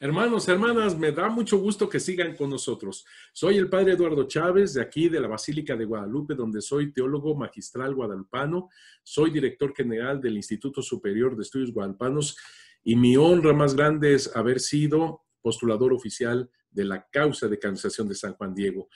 Hermanos, hermanas, me da mucho gusto que sigan con nosotros. Soy el padre Eduardo Chávez, de aquí, de la Basílica de Guadalupe, donde soy teólogo magistral guadalupano, soy director general del Instituto Superior de Estudios Guadalpanos y mi honra más grande es haber sido postulador oficial de la causa de canonización de San Juan Diego.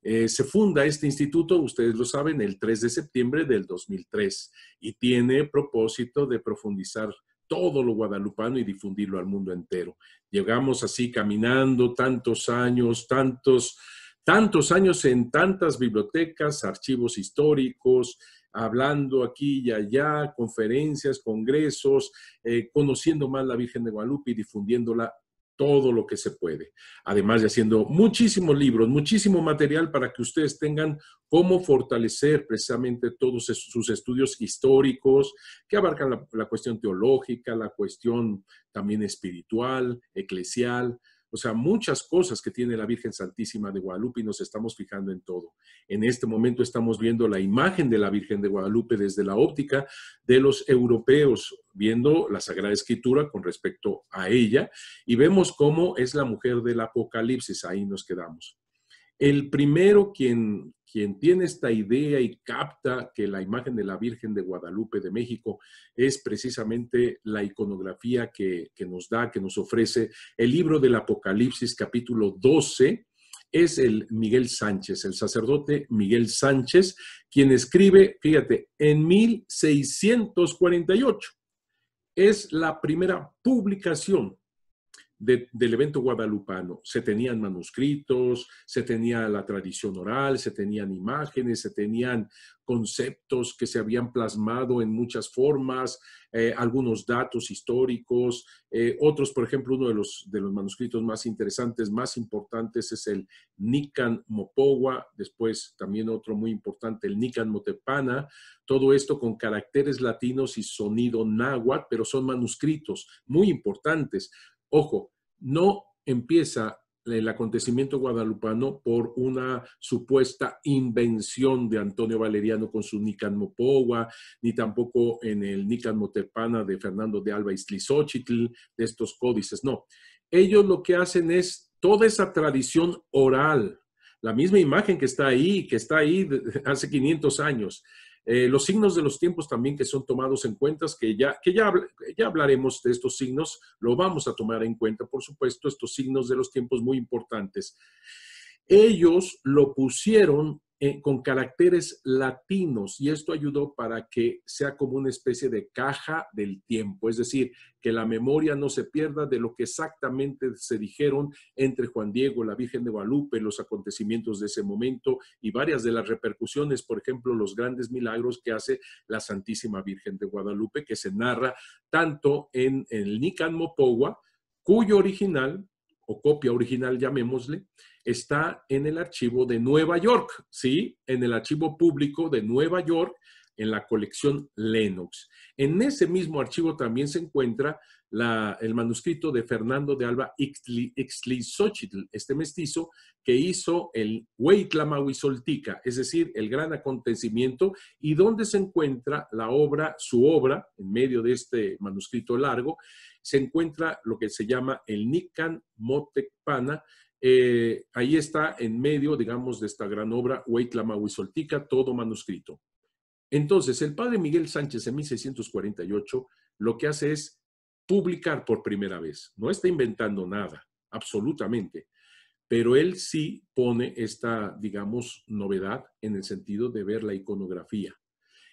Eh, se funda este instituto, ustedes lo saben, el 3 de septiembre del 2003 y tiene propósito de profundizar todo lo guadalupano y difundirlo al mundo entero. Llegamos así caminando tantos años, tantos, tantos años en tantas bibliotecas, archivos históricos, hablando aquí y allá, conferencias, congresos, eh, conociendo más la Virgen de Guadalupe y difundiéndola todo lo que se puede. Además de haciendo muchísimos libros, muchísimo material para que ustedes tengan cómo fortalecer precisamente todos sus estudios históricos que abarcan la, cuestión teológica, la cuestión también espiritual, eclesial, o sea, muchas cosas que tiene la Virgen Santísima de Guadalupe y nos estamos fijando en todo. En este momento estamos viendo la imagen de la Virgen de Guadalupe desde la óptica de los europeos, viendo la Sagrada Escritura con respecto a ella y vemos cómo es la mujer del Apocalipsis, ahí nos quedamos. El primero quien, quien tiene esta idea y capta que la imagen de la Virgen de Guadalupe de México es precisamente la iconografía que, nos da, que nos ofrece el libro del Apocalipsis capítulo 12, es el Miguel Sánchez, el sacerdote Miguel Sánchez, quien escribe, fíjate, en 1648. Es la primera publicación del evento guadalupano. Se tenían manuscritos, se tenía la tradición oral, se tenían imágenes, se tenían conceptos que se habían plasmado en muchas formas, eh, algunos datos históricos, eh, otros, por ejemplo, uno de los, de los manuscritos más interesantes, más importantes es el Nican Mopowa, después también otro muy importante, el Nican Motepana, todo esto con caracteres latinos y sonido náhuatl, pero son manuscritos muy importantes. Ojo, no empieza el acontecimiento guadalupano por una supuesta invención de Antonio Valeriano con su Nican Mopowa, ni tampoco en el Nican Motepana de Fernando de Alba Islizóchitl, de estos códices, no. Ellos lo que hacen es toda esa tradición oral, la misma imagen que está ahí, que está ahí hace 500 años, eh, los signos de los tiempos también que son tomados en cuenta, que, ya, que ya hablaremos de estos signos, lo vamos a tomar en cuenta, por supuesto, estos signos de los tiempos muy importantes. Ellos lo pusieron eh, con caracteres latinos y esto ayudó para que sea como una especie de caja del tiempo, es decir, que la memoria no se pierda de lo que exactamente se dijeron entre Juan Diego, la Virgen de Guadalupe, los acontecimientos de ese momento y varias de las repercusiones, por ejemplo, los grandes milagros que hace la Santísima Virgen de Guadalupe, que se narra tanto en el Nican Mopoua, cuyo original o copia original, llamémosle, está en el archivo de Nueva York, ¿sí? En el archivo público de Nueva York, en la colección Lennox. En ese mismo archivo también se encuentra el manuscrito de Fernando de Alba Ixtlisochitl, este mestizo, que hizo el Huitlamahuizoltica, es decir, el gran acontecimiento, y donde se encuentra la obra, su obra, en medio de este manuscrito largo, se encuentra lo que se llama el Nican Motecpana. Eh, ahí está en medio, digamos, de esta gran obra, Huizoltica, todo manuscrito. Entonces, el padre Miguel Sánchez en 1648 lo que hace es publicar por primera vez. No está inventando nada, absolutamente. Pero él sí pone esta, digamos, novedad en el sentido de ver la iconografía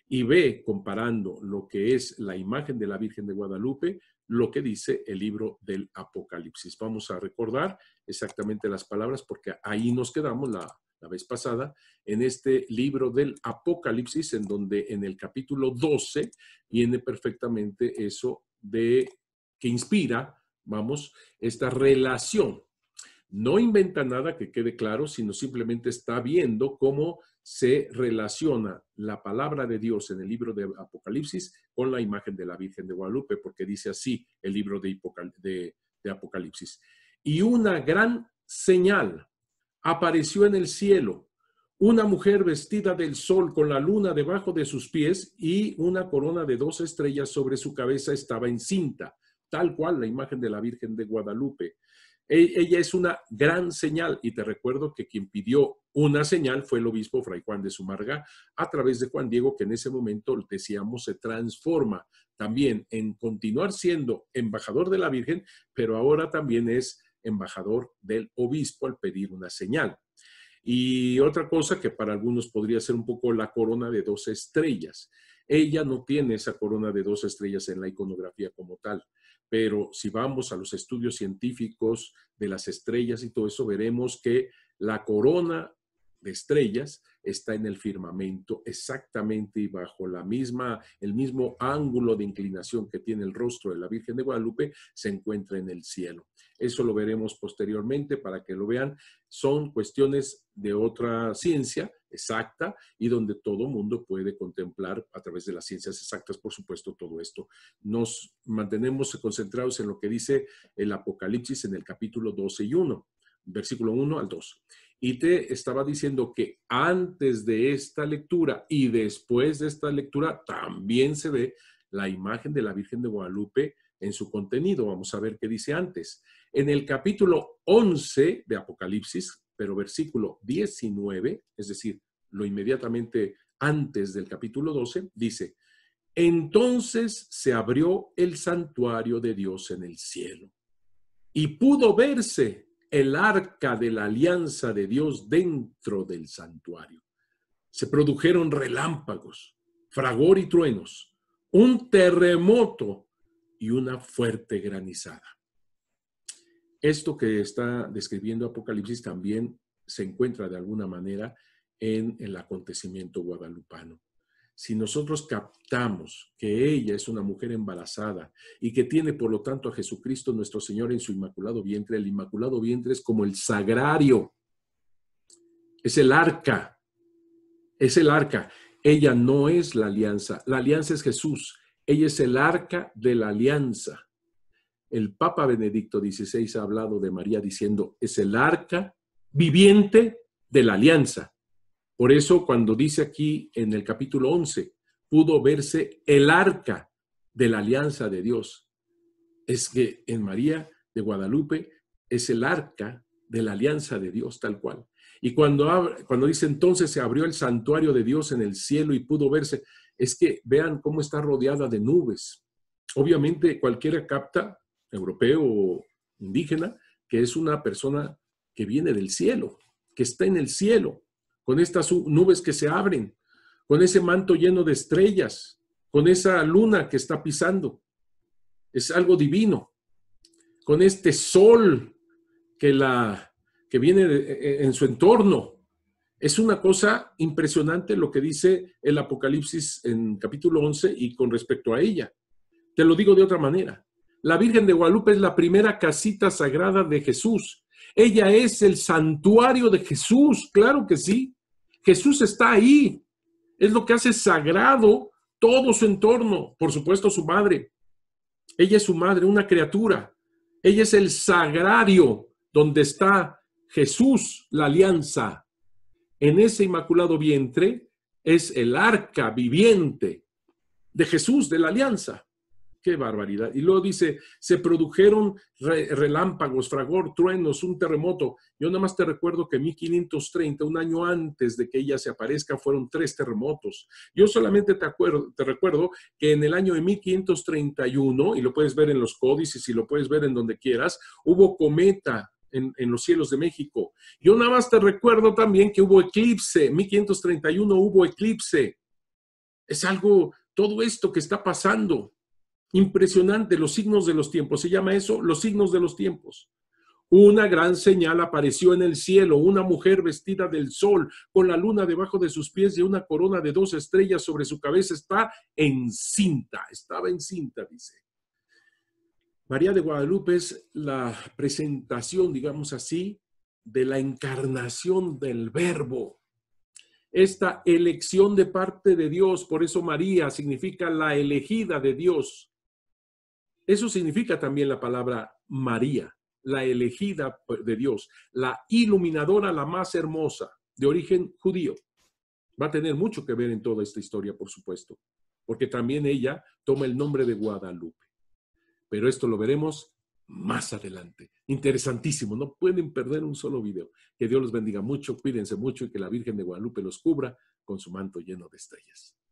y ve, comparando lo que es la imagen de la Virgen de Guadalupe, lo que dice el libro del Apocalipsis. Vamos a recordar exactamente las palabras porque ahí nos quedamos la, vez pasada, en este libro del Apocalipsis, en donde en el capítulo 12 viene perfectamente eso de que inspira, vamos, esta relación. No inventa nada que quede claro, sino simplemente está viendo cómo se relaciona la palabra de Dios en el libro de Apocalipsis con la imagen de la Virgen de Guadalupe, porque dice así el libro de, Apocalipsis. Y una gran señal apareció en el cielo, una mujer vestida del sol con la luna debajo de sus pies y una corona de dos estrellas sobre su cabeza estaba encinta, tal cual la imagen de la Virgen de Guadalupe. E, ella es una gran señal y te recuerdo que quien pidió una señal fue el obispo Fray Juan de Sumarga, a través de Juan Diego, que en ese momento, decíamos, se transforma también en continuar siendo embajador de la Virgen, pero ahora también es embajador del obispo al pedir una señal. Y otra cosa que para algunos podría ser un poco la corona de dos estrellas. Ella no tiene esa corona de dos estrellas en la iconografía como tal, pero si vamos a los estudios científicos de las estrellas y todo eso, veremos que la corona de estrellas está en el firmamento exactamente y bajo la misma, el mismo ángulo de inclinación que tiene el rostro de la Virgen de Guadalupe, se encuentra en el cielo. Eso lo veremos posteriormente para que lo vean. Son cuestiones de otra ciencia exacta y donde todo mundo puede contemplar a través de las ciencias exactas, por supuesto, todo esto. Nos mantenemos concentrados en lo que dice el Apocalipsis en el capítulo 12 y 1, versículo 1 al 2 y te estaba diciendo que antes de esta lectura y después de esta lectura también se ve la imagen de la Virgen de Guadalupe en su contenido. Vamos a ver qué dice antes. En el capítulo 11 de Apocalipsis, pero versículo 19, es decir, lo inmediatamente antes del capítulo 12, dice, entonces se abrió el santuario de Dios en el cielo y pudo verse el arca de la alianza de Dios dentro del santuario. Se produjeron relámpagos, fragor y truenos, un terremoto y una fuerte granizada. Esto que está describiendo Apocalipsis también se encuentra de alguna manera en el acontecimiento guadalupano si nosotros captamos que ella es una mujer embarazada y que tiene por lo tanto a Jesucristo nuestro Señor en su inmaculado vientre, el inmaculado vientre es como el sagrario, es el arca, es el arca. Ella no es la alianza, la alianza es Jesús, ella es el arca de la alianza. El Papa Benedicto XVI ha hablado de María diciendo, es el arca viviente de la alianza. Por eso cuando dice aquí en el capítulo 11, pudo verse el arca de la alianza de Dios. Es que en María de Guadalupe es el arca de la alianza de Dios tal cual. Y cuando, cuando dice entonces se abrió el santuario de Dios en el cielo y pudo verse, es que vean cómo está rodeada de nubes. Obviamente cualquiera capta, europeo o indígena, que es una persona que viene del cielo, que está en el cielo con estas nubes que se abren, con ese manto lleno de estrellas, con esa luna que está pisando. Es algo divino. Con este sol que, la, que viene e, e, en su entorno. Es una cosa impresionante lo que dice el Apocalipsis en capítulo 11 y con respecto a ella. Te lo digo de otra manera. La Virgen de Guadalupe es la primera casita sagrada de Jesús ella es el santuario de Jesús, claro que sí. Jesús está ahí. Es lo que hace sagrado todo su entorno, por supuesto su madre. Ella es su madre, una criatura. Ella es el sagrario donde está Jesús, la alianza. En ese inmaculado vientre es el arca viviente de Jesús, de la alianza. Qué barbaridad. Y luego dice, se produjeron relámpagos, fragor, truenos, un terremoto. Yo nada más te recuerdo que 1530, un año antes de que ella se aparezca, fueron tres terremotos. Yo solamente te, acuerdo, te recuerdo que en el año de 1531, y lo puedes ver en los códices y lo puedes ver en donde quieras, hubo cometa en, los cielos de México. Yo nada más te recuerdo también que hubo eclipse, 1531 hubo eclipse. Es algo, todo esto que está pasando. Impresionante, los signos de los tiempos. Se llama eso los signos de los tiempos. Una gran señal apareció en el cielo, una mujer vestida del sol, con la luna debajo de sus pies y una corona de dos estrellas sobre su cabeza. Está encinta, estaba encinta, dice. María de Guadalupe es la presentación, digamos así, de la encarnación del verbo. Esta elección de parte de Dios, por eso María significa la elegida de Dios. Eso significa también la palabra María, la elegida de Dios, la iluminadora, la más hermosa, de origen judío. Va a tener mucho que ver en toda esta historia, por supuesto, porque también ella toma el nombre de Guadalupe. Pero esto lo veremos más adelante. Interesantísimo, no pueden perder un solo video. Que Dios los bendiga mucho, cuídense mucho y que la Virgen de Guadalupe los cubra con su manto lleno de estrellas.